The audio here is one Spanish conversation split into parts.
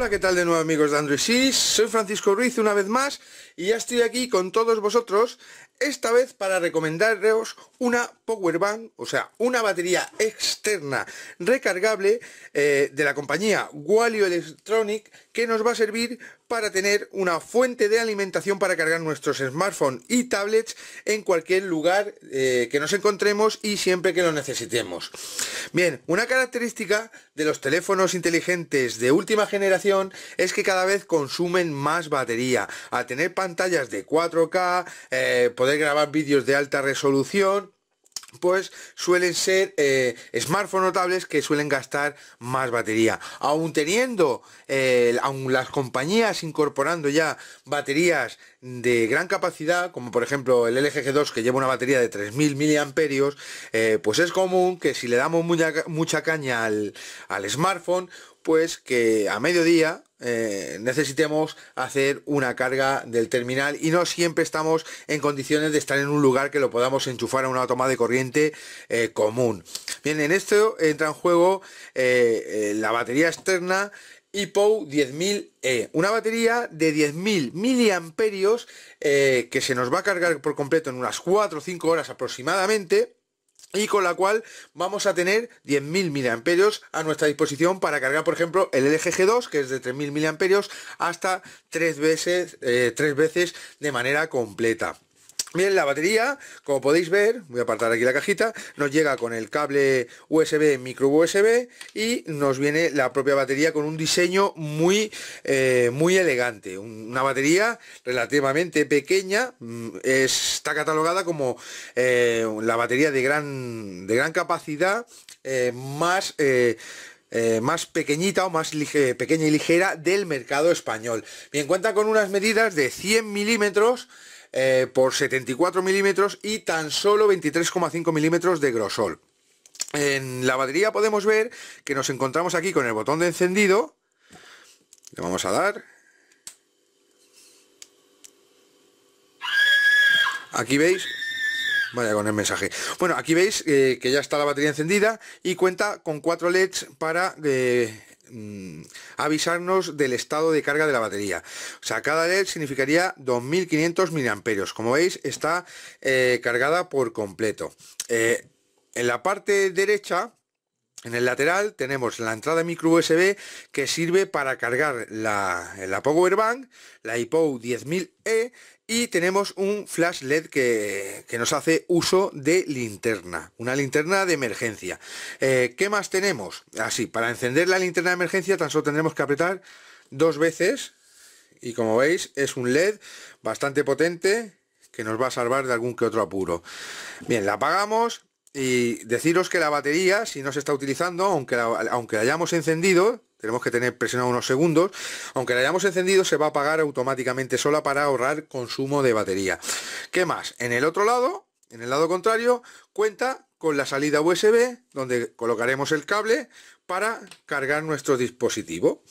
Hola, ¿qué tal de nuevo amigos de Android Sí, soy Francisco Ruiz una vez más y ya estoy aquí con todos vosotros, esta vez para recomendaros una power bank, o sea, una batería externa recargable eh, de la compañía Walio Electronic que nos va a servir para tener una fuente de alimentación para cargar nuestros smartphones y tablets en cualquier lugar eh, que nos encontremos y siempre que lo necesitemos. Bien, una característica de los teléfonos inteligentes de última generación es que cada vez consumen más batería. a tener pantallas de 4K, eh, poder grabar vídeos de alta resolución, pues suelen ser eh, smartphones notables que suelen gastar más batería. Aún teniendo, eh, aún aun las compañías incorporando ya baterías de gran capacidad, como por ejemplo el LG G2 que lleva una batería de 3000 mAh eh, pues es común que si le damos mucha, mucha caña al, al smartphone, pues que a mediodía eh, necesitemos hacer una carga del terminal y no siempre estamos en condiciones de estar en un lugar que lo podamos enchufar a una toma de corriente eh, común. Bien, en esto entra en juego eh, la batería externa IPO 10.000E, una batería de 10.000 miliamperios que se nos va a cargar por completo en unas 4 o 5 horas aproximadamente y con la cual vamos a tener 10.000 miliamperios a nuestra disposición para cargar por ejemplo el LG 2 que es de 3.000 miliamperios hasta 3 veces, eh, tres veces de manera completa Bien, la batería, como podéis ver, voy a apartar aquí la cajita, nos llega con el cable USB, micro USB y nos viene la propia batería con un diseño muy, eh, muy elegante. Una batería relativamente pequeña, mm, está catalogada como eh, la batería de gran, de gran capacidad, eh, más... más pequeñita o más pequeña y ligera del mercado español. Bien, cuenta con unas medidas de 100 milímetros eh, por 74 milímetros y tan solo 23,5 milímetros de grosor. En la batería podemos ver que nos encontramos aquí con el botón de encendido. Le vamos a dar. Aquí veis Vaya con el mensaje. Bueno, aquí veis eh, que ya está la batería encendida y cuenta con cuatro LEDs para eh, Mm, avisarnos del estado de carga de la batería. O sea, cada LED significaría 2500 miliamperios. Como veis, está eh, cargada por completo. Eh, en la parte derecha, en el lateral, tenemos la entrada micro USB que sirve para cargar la, la Bank, la ipo 10000E y tenemos un flash LED que, nos hace uso de linterna, una linterna de emergencia. Eh, ¿Qué más tenemos? Así, ah, para encender la linterna de emergencia tan solo tendremos que apretar dos veces. Y como veis, es un LED bastante potente que nos va a salvar de algún que otro apuro. Bien, la apagamos y deciros que la batería, si no se está utilizando, aunque aunque la hayamos encendido, tenemos que tener presionado unos segundos. Aunque la hayamos encendido, se va a apagar automáticamente sola para ahorrar consumo de batería. ¿Qué más? En el otro lado, en el lado contrario, cuenta con la salida USB, donde colocaremos el cable para cargar nuestro dispositivo.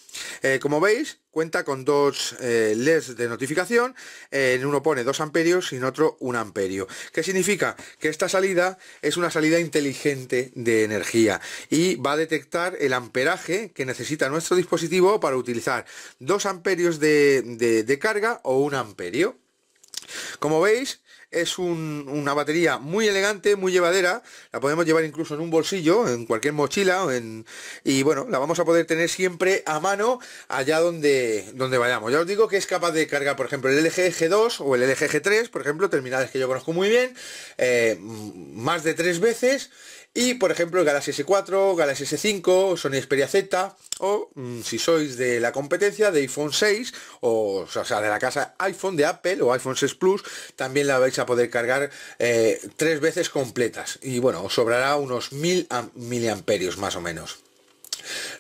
Eh, como veis, cuenta con dos eh, LEDs de notificación, en uno pone 2 amperios y en otro 1 amperio. ¿Qué significa? Que esta salida es una salida inteligente de energía y va a detectar el amperaje que necesita nuestro dispositivo para utilizar 2 amperios de, de carga o 1 amperio. Como veis, es una batería muy elegante, muy llevadera, la podemos llevar incluso en un bolsillo, en cualquier mochila, en, y bueno, la vamos a poder tener siempre a mano allá donde, donde vayamos. Ya os digo que es capaz de cargar, por ejemplo, el LG G2 o el LG G3, por ejemplo, terminales que yo conozco muy bien, eh, más de tres veces, y por ejemplo el Galaxy S4, Galaxy S5, Sony Xperia Z o mm, si sois de la competencia de iPhone 6 o, sea de la casa iPhone de Apple o iPhone 6 Plus también la vais a a poder cargar eh, tres veces completas y bueno, sobrará unos mil miliamperios más o menos.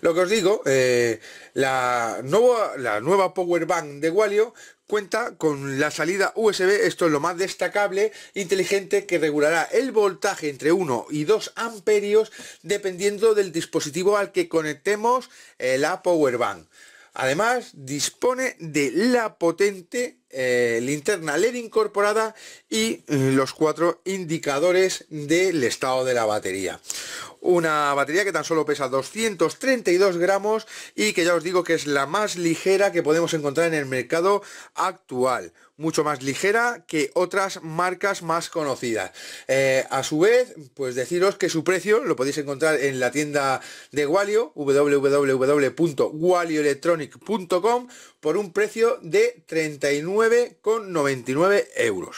Lo que os digo, eh, la, nueva, la nueva Power Bank de Walio cuenta con la salida USB, esto es lo más destacable, inteligente que regulará el voltaje entre 1 y 2 amperios dependiendo del dispositivo al que conectemos eh, la Power Bank. Además, dispone de la potente eh, linterna LED incorporada y eh, los cuatro indicadores del estado de la batería. Una batería que tan solo pesa 232 gramos y que ya os digo que es la más ligera que podemos encontrar en el mercado actual. Mucho más ligera que otras marcas más conocidas. Eh, a su vez, pues deciros que su precio lo podéis encontrar en la tienda de Walio, www.walioelectronic.com, por un precio de 39 9,99 euros.